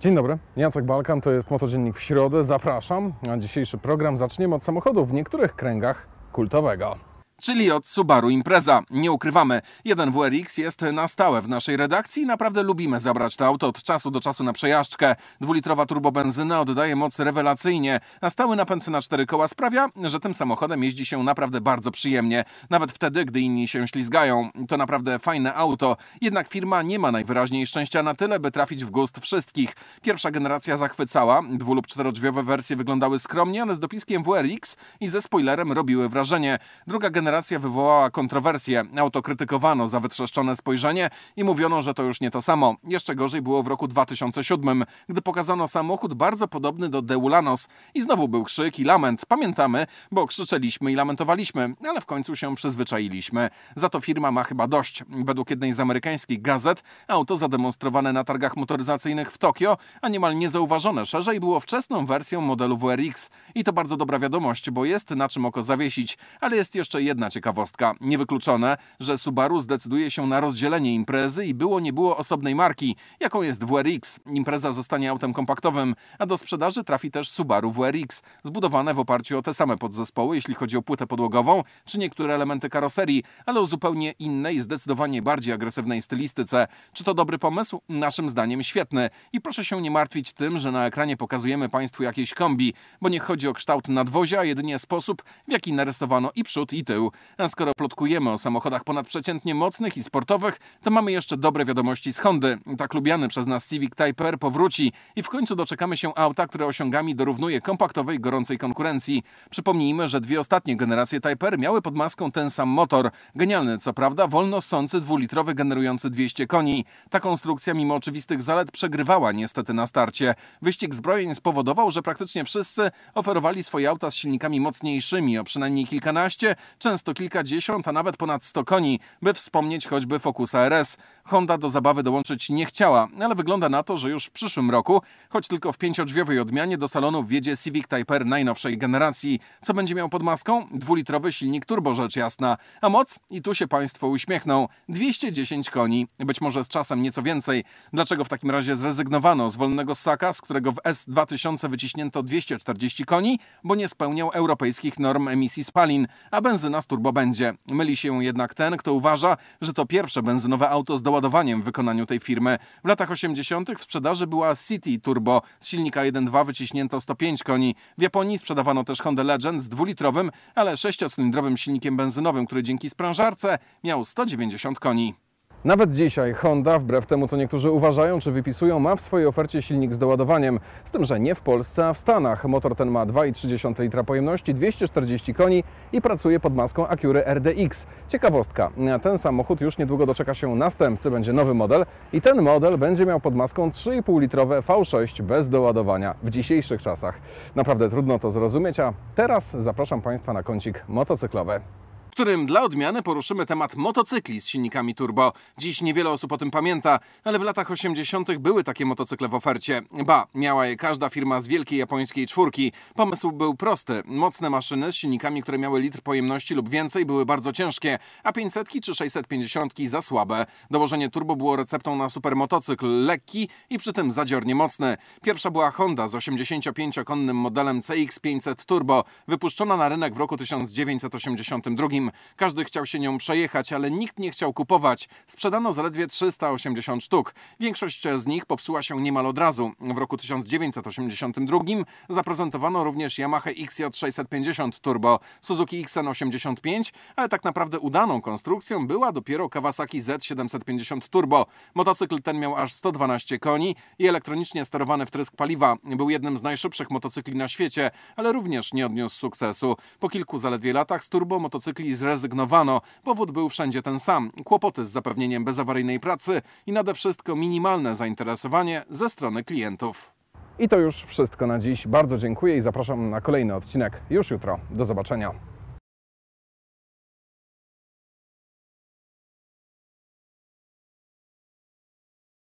Dzień dobry, Jacek Balkan, to jest Motodziennik w środę. Zapraszam. na dzisiejszy program zaczniemy od samochodu w niektórych kręgach kultowego czyli od Subaru Impreza. Nie ukrywamy, jeden WRX jest na stałe w naszej redakcji i naprawdę lubimy zabrać to auto od czasu do czasu na przejażdżkę. Dwulitrowa turbobenzyna oddaje moc rewelacyjnie, a stały napęd na cztery koła sprawia, że tym samochodem jeździ się naprawdę bardzo przyjemnie, nawet wtedy, gdy inni się ślizgają. To naprawdę fajne auto, jednak firma nie ma najwyraźniej szczęścia na tyle, by trafić w gust wszystkich. Pierwsza generacja zachwycała, dwu- lub czterodrzwiowe wersje wyglądały skromnie, ale z dopiskiem WRX i ze spoilerem robiły wrażenie. Druga generacja generacja wywołała kontrowersję. Autokrytykowano za wytrzeszczone spojrzenie i mówiono, że to już nie to samo. Jeszcze gorzej było w roku 2007, gdy pokazano samochód bardzo podobny do Deulanos. I znowu był krzyk i lament. Pamiętamy, bo krzyczeliśmy i lamentowaliśmy, ale w końcu się przyzwyczailiśmy. Za to firma ma chyba dość. Według jednej z amerykańskich gazet auto zademonstrowane na targach motoryzacyjnych w Tokio, a niemal niezauważone szerzej, było wczesną wersją modelu WRX. I to bardzo dobra wiadomość, bo jest na czym oko zawiesić, ale jest jeszcze jedna jedna ciekawostka. Niewykluczone, że Subaru zdecyduje się na rozdzielenie imprezy i było nie było osobnej marki, jaką jest WRX. Impreza zostanie autem kompaktowym, a do sprzedaży trafi też Subaru WRX, zbudowane w oparciu o te same podzespoły, jeśli chodzi o płytę podłogową czy niektóre elementy karoserii, ale o zupełnie innej, zdecydowanie bardziej agresywnej stylistyce. Czy to dobry pomysł? Naszym zdaniem świetny. I proszę się nie martwić tym, że na ekranie pokazujemy Państwu jakieś kombi, bo nie chodzi o kształt nadwozia, a jedynie sposób, w jaki narysowano i przód, i tył. A skoro plotkujemy o samochodach ponadprzeciętnie mocnych i sportowych, to mamy jeszcze dobre wiadomości z Hondy. Tak lubiany przez nas Civic Type R powróci i w końcu doczekamy się auta, które osiągami dorównuje kompaktowej, gorącej konkurencji. Przypomnijmy, że dwie ostatnie generacje Type R miały pod maską ten sam motor. Genialny, co prawda, wolno sący dwulitrowy generujący 200 koni. Ta konstrukcja, mimo oczywistych zalet, przegrywała niestety na starcie. Wyścig zbrojeń spowodował, że praktycznie wszyscy oferowali swoje auta z silnikami mocniejszymi, o przynajmniej kilkanaście, często często kilkadziesiąt, a nawet ponad 100 koni, by wspomnieć choćby Focus RS. Honda do zabawy dołączyć nie chciała, ale wygląda na to, że już w przyszłym roku, choć tylko w pięciodrzwiowej odmianie, do salonu wjedzie Civic Type R najnowszej generacji. Co będzie miał pod maską? Dwulitrowy silnik turbo, rzecz jasna. A moc? I tu się Państwo uśmiechną. 210 koni, być może z czasem nieco więcej. Dlaczego w takim razie zrezygnowano z wolnego ssaka, z którego w S2000 wyciśnięto 240 koni, bo nie spełniał europejskich norm emisji spalin, a benzyna będzie. Myli się jednak ten, kto uważa, że to pierwsze benzynowe auto z doładowaniem w wykonaniu tej firmy. W latach 80. w sprzedaży była City Turbo. Z silnika 1.2 wyciśnięto 105 koni. W Japonii sprzedawano też Honda Legend z dwulitrowym, ale sześciocylindrowym silnikiem benzynowym, który dzięki sprężarce miał 190 koni. Nawet dzisiaj Honda, wbrew temu co niektórzy uważają czy wypisują, ma w swojej ofercie silnik z doładowaniem. Z tym, że nie w Polsce, a w Stanach. Motor ten ma 2,3 litra pojemności, 240 koni i pracuje pod maską Acury RDX. Ciekawostka, ten samochód już niedługo doczeka się następcy, będzie nowy model i ten model będzie miał pod maską 3,5 litrowe V6 bez doładowania w dzisiejszych czasach. Naprawdę trudno to zrozumieć, a teraz zapraszam Państwa na kącik motocyklowy którym dla odmiany poruszymy temat motocykli z silnikami turbo. Dziś niewiele osób o tym pamięta, ale w latach 80. były takie motocykle w ofercie. Ba, miała je każda firma z wielkiej japońskiej czwórki. Pomysł był prosty. Mocne maszyny z silnikami, które miały litr pojemności lub więcej, były bardzo ciężkie, a 500 czy 650 za słabe. Dołożenie turbo było receptą na supermotocykl lekki i przy tym zadziornie mocny. Pierwsza była Honda z 85-konnym modelem CX500 Turbo, wypuszczona na rynek w roku 1982. Każdy chciał się nią przejechać, ale nikt nie chciał kupować. Sprzedano zaledwie 380 sztuk. Większość z nich popsuła się niemal od razu. W roku 1982 zaprezentowano również Yamaha XJ650 Turbo, Suzuki XN85, ale tak naprawdę udaną konstrukcją była dopiero Kawasaki Z750 Turbo. Motocykl ten miał aż 112 koni i elektronicznie sterowany wtrysk paliwa. Był jednym z najszybszych motocykli na świecie, ale również nie odniósł sukcesu. Po kilku zaledwie latach z turbo motocykli chwili zrezygnowano. Powód był wszędzie ten sam. Kłopoty z zapewnieniem bezawaryjnej pracy i nade wszystko minimalne zainteresowanie ze strony klientów. I to już wszystko na dziś. Bardzo dziękuję i zapraszam na kolejny odcinek już jutro. Do zobaczenia.